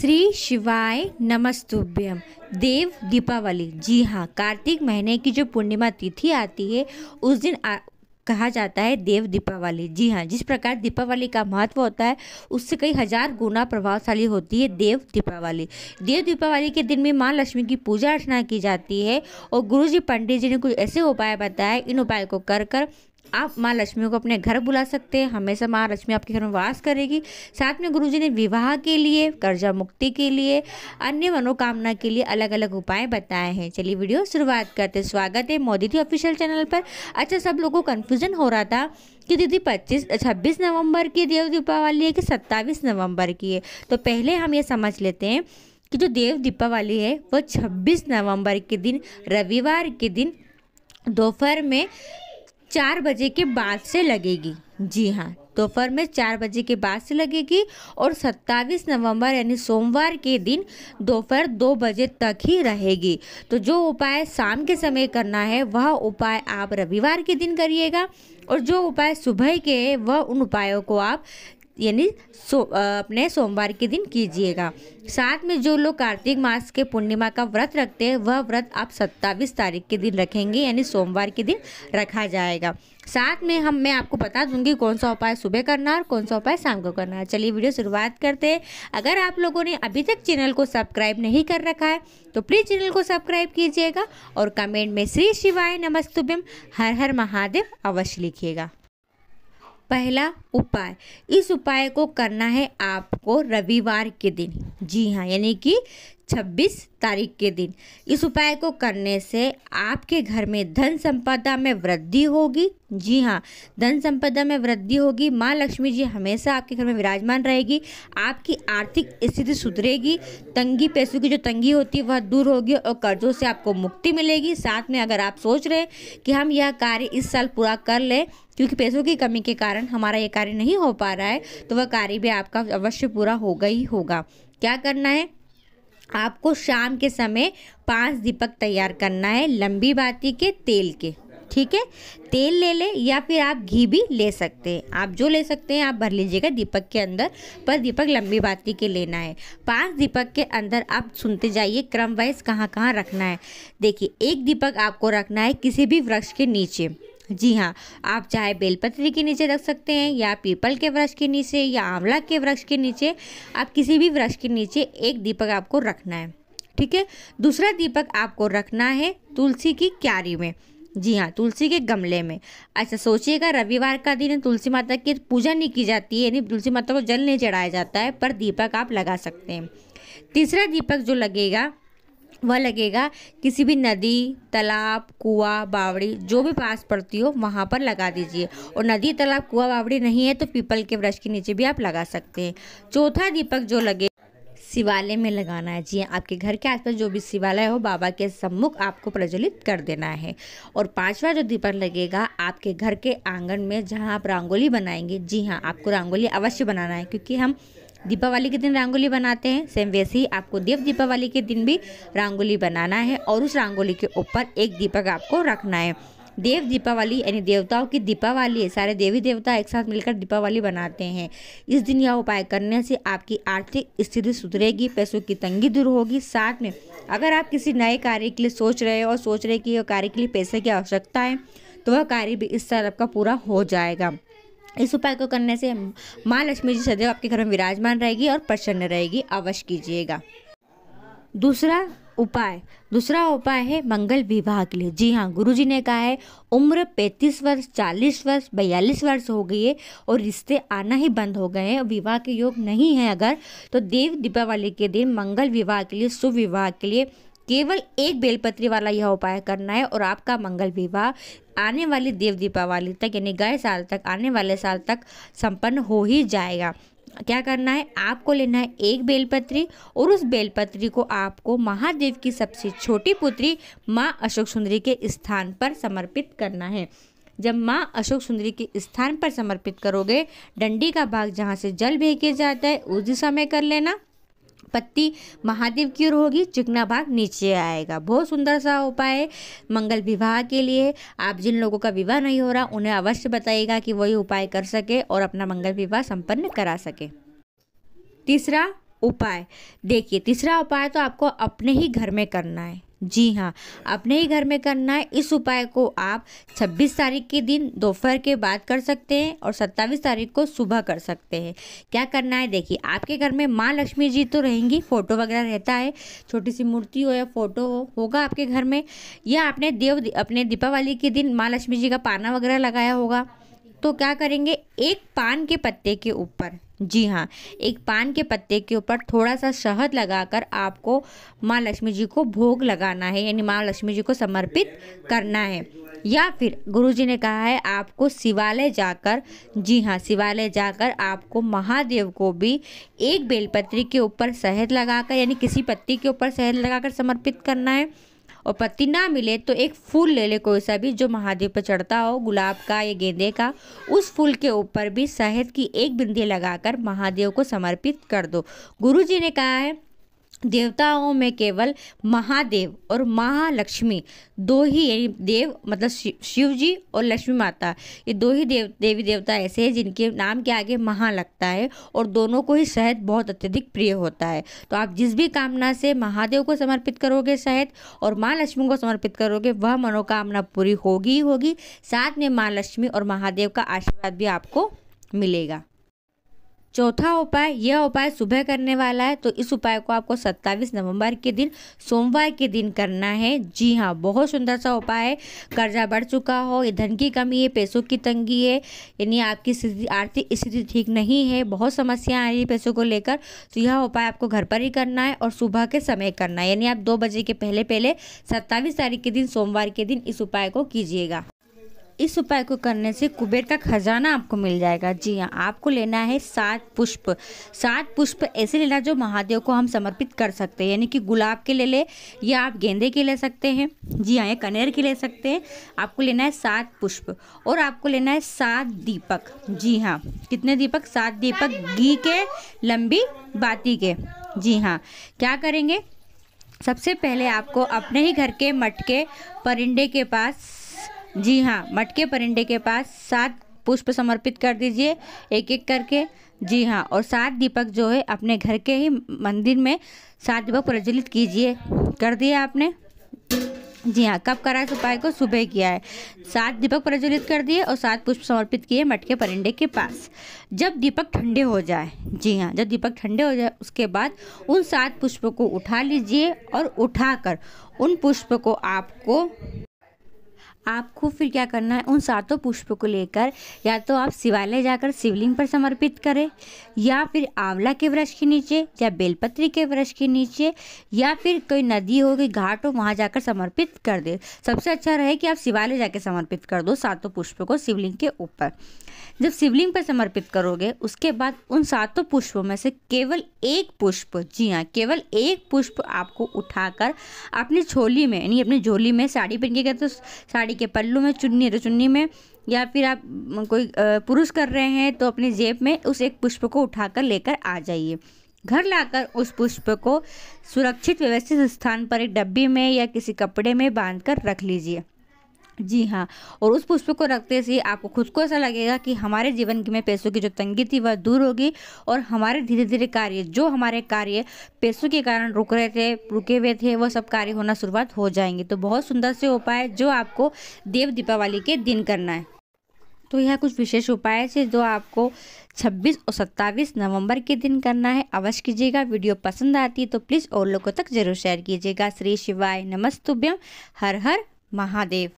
श्री शिवाय नमस्तुभ्यम देव दीपावली जी हाँ कार्तिक महीने की जो पूर्णिमा तिथि आती है उस दिन आ, कहा जाता है देव दीपावली जी हाँ जिस प्रकार दीपावली का महत्व होता है उससे कई हजार गुना प्रभावशाली होती है देव दीपावली देव दीपावली के दिन में माँ लक्ष्मी की पूजा अर्चना की जाती है और गुरु जी पंडित जी ने कुछ ऐसे उपाय बताए इन उपाय को कर कर आप माँ लक्ष्मी को अपने घर बुला सकते हैं हमेशा माँ लक्ष्मी आपके घर में वास करेगी साथ में गुरुजी ने विवाह के लिए कर्जा मुक्ति के लिए अन्य मनोकामना के लिए अलग अलग उपाय बताए हैं चलिए वीडियो शुरुआत करते स्वागत है मोदी थी ऑफिशियल चैनल पर अच्छा सब लोगों को कन्फ्यूज़न हो रहा था कि दीदी 25 छब्बीस नवंबर की देव दीपावली है कि सत्ताईस नवम्बर की है तो पहले हम ये समझ लेते हैं कि जो देव दीपावली है वो छब्बीस नवंबर के दिन रविवार के दिन दोपहर में चार बजे के बाद से लगेगी जी हाँ दोपहर में चार बजे के बाद से लगेगी और 27 नवंबर यानी सोमवार के दिन दोपहर दो बजे तक ही रहेगी तो जो उपाय शाम के समय करना है वह उपाय आप रविवार के दिन करिएगा और जो उपाय सुबह के वह उन उपायों को आप यानी सो, अपने सोमवार के दिन कीजिएगा साथ में जो लोग कार्तिक मास के पूर्णिमा का व्रत रखते हैं वह व्रत आप सत्ताईस तारीख के दिन रखेंगे यानी सोमवार के दिन रखा जाएगा साथ में हम मैं आपको बता दूंगी कौन सा उपाय सुबह करना और कौन सा उपाय शाम को करना है चलिए वीडियो शुरुआत करते हैं अगर आप लोगों ने अभी तक चैनल को सब्सक्राइब नहीं कर रखा है तो प्लीज़ चैनल को सब्सक्राइब कीजिएगा और कमेंट में श्री शिवाय नमस्तुभ्यम हर हर महादेव अवश्य लिखिएगा पहला उपाय इस उपाय को करना है आपको रविवार के दिन जी हाँ यानी कि 26 तारीख के दिन इस उपाय को करने से आपके घर में धन संपदा में वृद्धि होगी जी हाँ धन संपदा में वृद्धि होगी माँ लक्ष्मी जी हमेशा आपके घर में विराजमान रहेगी आपकी आर्थिक स्थिति सुधरेगी तंगी पैसों की जो तंगी होती है वह दूर होगी और कर्जों से आपको मुक्ति मिलेगी साथ में अगर आप सोच रहे हैं कि हम यह कार्य इस साल पूरा कर लें क्योंकि पैसों की कमी के कारण हमारा ये कार्य नहीं हो पा रहा है तो वह कार्य भी आपका अवश्य पूरा होगा ही होगा क्या करना है आपको शाम के समय पांच दीपक तैयार करना है लंबी बाती के तेल के ठीक है तेल ले लें या फिर आप घी भी ले सकते हैं आप जो ले सकते हैं आप भर लीजिएगा दीपक के अंदर पर दीपक लंबी बाती के लेना है पांच दीपक के अंदर आप सुनते जाइए क्रम वाइज कहाँ कहाँ रखना है देखिए एक दीपक आपको रखना है किसी भी वृक्ष के नीचे जी हाँ आप चाहे बेलपत्री के नीचे रख सकते हैं या पीपल के वृक्ष के नीचे या आंवला के वृक्ष के नीचे आप किसी भी वृक्ष के नीचे एक दीपक आपको रखना है ठीक है दूसरा दीपक आपको रखना है तुलसी की क्यारी में जी हाँ तुलसी के गमले में अच्छा सोचिएगा रविवार का दिन तुलसी माता की पूजा नहीं की जाती है यानी तुलसी माता को जल नहीं चढ़ाया जाता है पर दीपक आप लगा सकते हैं तीसरा दीपक जो लगेगा वह लगेगा किसी भी नदी तालाब कुआ बावड़ी जो भी पास पड़ती हो वहाँ पर लगा दीजिए और नदी तालाब कुआ बावड़ी नहीं है तो पीपल के ब्रश के नीचे भी आप लगा सकते हैं चौथा दीपक जो लगे शिवालय में लगाना है जी हाँ, आपके घर के आसपास जो भी शिवालय हो बाबा के सम्मुख आपको प्रज्वलित कर देना है और पांचवा जो दीपक लगेगा आपके घर के आंगन में जहां आप रंगोली बनाएंगे जी हाँ आपको रंगोली अवश्य बनाना है क्योंकि हम दीपावली के दिन रंगोली बनाते हैं सेम वैसे ही आपको देव दीपावली के दिन भी रंगोली बनाना है और उस रंगोली के ऊपर एक दीपक आपको रखना है देव दीपावली यानी देवताओं की दीपावली है सारे देवी देवता एक साथ मिलकर दीपावली बनाते हैं इस दिन यह उपाय करने से आपकी आर्थिक स्थिति सुधरेगी पैसों की तंगी दूर होगी साथ में अगर आप किसी नए कार्य के लिए सोच रहे हो और सोच रहे कि यह कार्य के लिए पैसे की आवश्यकता है तो वह कार्य भी इस साल आपका पूरा हो जाएगा इस उपाय को करने से माँ लक्ष्मी जी सदैव आपके घर में विराजमान रहेगी और प्रसन्न रहेगी अवश्य कीजिएगा दूसरा उपाय दूसरा उपाय है मंगल विवाह के लिए जी हाँ गुरु जी ने कहा है उम्र 35 वर्ष 40 वर्ष 42 वर्ष हो गई है और रिश्ते आना ही बंद हो गए हैं और विवाह के योग नहीं है अगर तो देव दीपावली के दिन मंगल विवाह के लिए शुभ विवाह के लिए केवल एक बेलपत्री वाला यह उपाय करना है और आपका मंगल विवाह आने वाली देव दीपावली तक यानी गए साल तक आने वाले साल तक संपन्न हो ही जाएगा क्या करना है आपको लेना है एक बेलपत्री और उस बेलपत्री को आपको महादेव की सबसे छोटी पुत्री माँ अशोक सुंदरी के स्थान पर समर्पित करना है जब माँ अशोक सुंदरी के स्थान पर समर्पित करोगे डंडी का भाग जहाँ से जल भेजे जाता है उस दिशा में कर लेना उत्पत्ति महादेव की ओर होगी चिकना भाग नीचे आएगा बहुत सुंदर सा उपाय है मंगल विवाह के लिए आप जिन लोगों का विवाह नहीं हो रहा उन्हें अवश्य बताइएगा कि वही उपाय कर सके और अपना मंगल विवाह संपन्न करा सके तीसरा उपाय देखिए तीसरा उपाय तो आपको अपने ही घर में करना है जी हाँ अपने ही घर में करना है इस उपाय को आप 26 तारीख के दिन दोपहर के बाद कर सकते हैं और 27 तारीख को सुबह कर सकते हैं क्या करना है देखिए आपके घर में माँ लक्ष्मी जी तो रहेंगी फ़ोटो वगैरह रहता है छोटी सी मूर्ति हो या फ़ोटो हो होगा आपके घर में या आपने देव अपने दीपावली के दिन माँ लक्ष्मी जी का पाना वगैरह लगाया होगा तो क्या करेंगे एक पान के पत्ते के ऊपर जी हाँ एक पान के पत्ते के ऊपर थोड़ा सा शहद लगाकर आपको माँ लक्ष्मी जी को भोग लगाना है यानी माँ लक्ष्मी जी को समर्पित करना है या फिर गुरु जी ने कहा है आपको शिवालय जाकर जी हाँ शिवालय जाकर आपको महादेव को भी एक बेलपत्री के ऊपर शहद लगाकर यानी किसी पत्ती के ऊपर शहद लगाकर समर्पित करना है और पत्ती ना मिले तो एक फूल ले ले कोई सा भी जो महादेव पर चढ़ता हो गुलाब का या गेंदे का उस फूल के ऊपर भी शहद की एक बिंदी लगाकर महादेव को समर्पित कर दो गुरु जी ने कहा है देवताओं में केवल महादेव और महालक्ष्मी दो ही देव मतलब शिव जी और लक्ष्मी माता ये दो ही देव देवी देवता ऐसे हैं जिनके नाम के आगे महा लगता है और दोनों को ही शहद बहुत अत्यधिक प्रिय होता है तो आप जिस भी कामना से महादेव को समर्पित करोगे शहद और माँ लक्ष्मी को समर्पित करोगे वह मनोकामना पूरी होगी ही होगी साथ में माँ लक्ष्मी और महादेव का आशीर्वाद भी आपको मिलेगा चौथा उपाय यह उपाय सुबह करने वाला है तो इस उपाय को आपको 27 नवंबर के दिन सोमवार के दिन करना है जी हाँ बहुत सुंदर सा उपाय है कर्जा बढ़ चुका हो ये धन की कमी है पैसों की तंगी है यानी आपकी स्थिति आर्थिक स्थिति ठीक नहीं है बहुत समस्याएं आ रही है पैसों को लेकर तो यह उपाय आपको घर पर ही करना है और सुबह के समय करना है यानी आप दो बजे के पहले पहले सत्ताईस तारीख के दिन सोमवार के दिन इस उपाय को कीजिएगा इस उपाय को करने से कुबेर का खजाना आपको मिल जाएगा जी हाँ आपको लेना है सात पुष्प सात पुष्प ऐसे लेना जो महादेव को हम समर्पित कर सकते हैं यानी कि गुलाब के ले ले या आप गेंदे के ले सकते हैं जी हाँ ये कनेर के ले सकते हैं आपको लेना है सात पुष्प और आपको लेना है सात दीपक जी हाँ कितने दीपक सात दीपक घी के लंबी बाती के जी हाँ क्या करेंगे सबसे पहले आपको अपने ही घर के मटके परिंडे के पास जी हाँ मटके परिंडे के पास सात पुष्प समर्पित कर दीजिए एक एक करके जी हाँ और सात दीपक जो है अपने घर के ही मंदिर में सात दीपक प्रज्वलित कीजिए कर दिए आपने जी हाँ कब करा इस उपाय को सुबह किया है सात दीपक प्रज्वलित कर दिए और सात पुष्प समर्पित किए मटके परिंडे के पास जब दीपक ठंडे हो जाए जी हाँ जब दीपक ठंडे हो जाए उसके बाद उन सात पुष्पों को उठा लीजिए और उठाकर उन पुष्प को आपको आपको फिर क्या करना है उन सातों पुष्पों को लेकर या तो आप शिवालय जाकर शिवलिंग पर समर्पित करें या फिर आंवला के वृक्ष के नीचे या बेलपत्री के वृक्ष के नीचे या फिर कोई नदी हो गई घाट हो वहाँ जाकर समर्पित कर दे सबसे अच्छा रहे कि आप शिवालय जाकर समर्पित कर दो सातों पुष्पों को शिवलिंग के ऊपर जब शिवलिंग पर समर्पित करोगे उसके बाद उन सातों पुष्पों में से केवल एक पुष्प जी हाँ केवल एक पुष्प आपको उठाकर अपनी छोली में यानी अपनी झोली में साड़ी पहन के गए तो साड़ी के पल्लू में चुन्नी तो चुन्नी में या फिर आप कोई पुरुष कर रहे हैं तो अपनी जेब में उस एक पुष्प को उठाकर लेकर आ जाइए घर लाकर उस पुष्प को सुरक्षित व्यवस्थित स्थान पर एक डब्बी में या किसी कपड़े में बांधकर रख लीजिए जी हाँ और उस पुष्प को रखते से आपको खुद को ऐसा लगेगा कि हमारे जीवन में पैसों की जो तंगी थी वह दूर होगी और हमारे धीरे धीरे कार्य जो हमारे कार्य पैसों के कारण रुक रहे थे रुके हुए थे वह सब कार्य होना शुरुआत हो जाएंगे तो बहुत सुंदर से उपाय जो आपको देव दीपावली के दिन करना है तो यह कुछ विशेष उपाय से जो आपको 26 और 27 नवंबर के दिन करना है अवश्य कीजिएगा वीडियो पसंद आती है तो प्लीज़ और लोगों तक जरूर शेयर कीजिएगा श्री शिवाय नमस्तुभ्यम हर हर महादेव